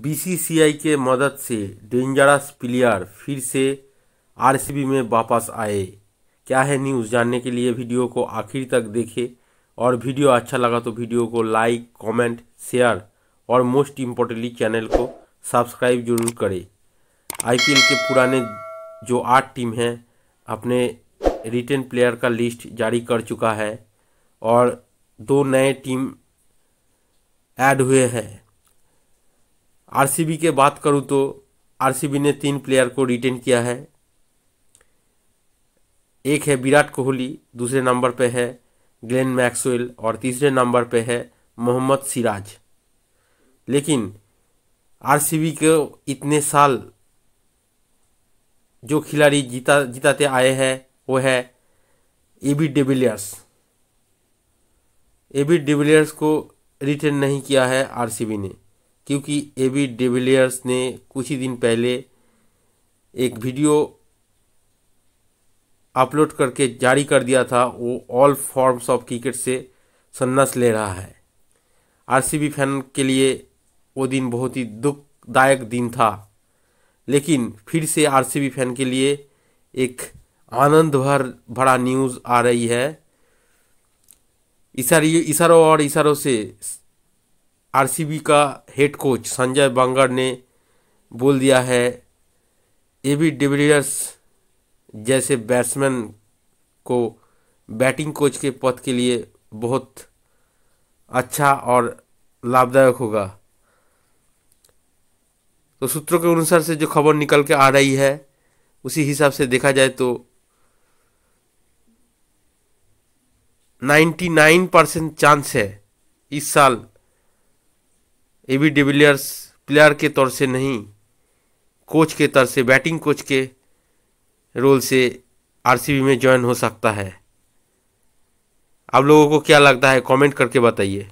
BCCI के मदद से डेंजरस प्लेयर फिर से आरसीबी में वापस आए क्या है न्यूज़ जानने के लिए वीडियो को आखिर तक देखें और वीडियो अच्छा लगा तो वीडियो को लाइक कमेंट शेयर और मोस्ट इम्पोर्टेंटली चैनल को सब्सक्राइब जरूर करें आईपीएल के पुराने जो आठ टीम हैं अपने रिटर्न प्लेयर का लिस्ट जारी कर चुका है और दो नए टीम ऐड हुए हैं आरसीबी के बात करूँ तो आरसीबी ने तीन प्लेयर को रिटेन किया है एक है विराट कोहली दूसरे नंबर पे है ग्लेन मैक्सवेल और तीसरे नंबर पे है मोहम्मद सिराज लेकिन आरसीबी के इतने साल जो खिलाड़ी जीता जिताते आए हैं वो है A B de Villiers A B de Villiers को रिटेन नहीं किया है आरसीबी ने क्योंकि ए बी डिविलियर्स ने कुछ ही दिन पहले एक वीडियो अपलोड करके जारी कर दिया था वो ऑल फॉर्म्स ऑफ क्रिकेट से सन्नस ले रहा है आरसीबी फैन के लिए वो दिन बहुत ही दुखदायक दिन था लेकिन फिर से आरसीबी फैन के लिए एक आनंद भर भरा न्यूज़ आ रही है इशारी इशारों और इशारों से आरसीबी का हेड कोच संजय बांगर ने बोल दिया है ए बी डिविलियर्स जैसे बैट्समैन को बैटिंग कोच के पद के लिए बहुत अच्छा और लाभदायक होगा तो सूत्रों के अनुसार से जो खबर निकल के आ रही है उसी हिसाब से देखा जाए तो 99 परसेंट चांस है इस साल ए बी डिविलियर्स प्लेयर के तौर से नहीं कोच के तौर से बैटिंग कोच के रोल से आरसीबी में ज्वाइन हो सकता है आप लोगों को क्या लगता है कमेंट करके बताइए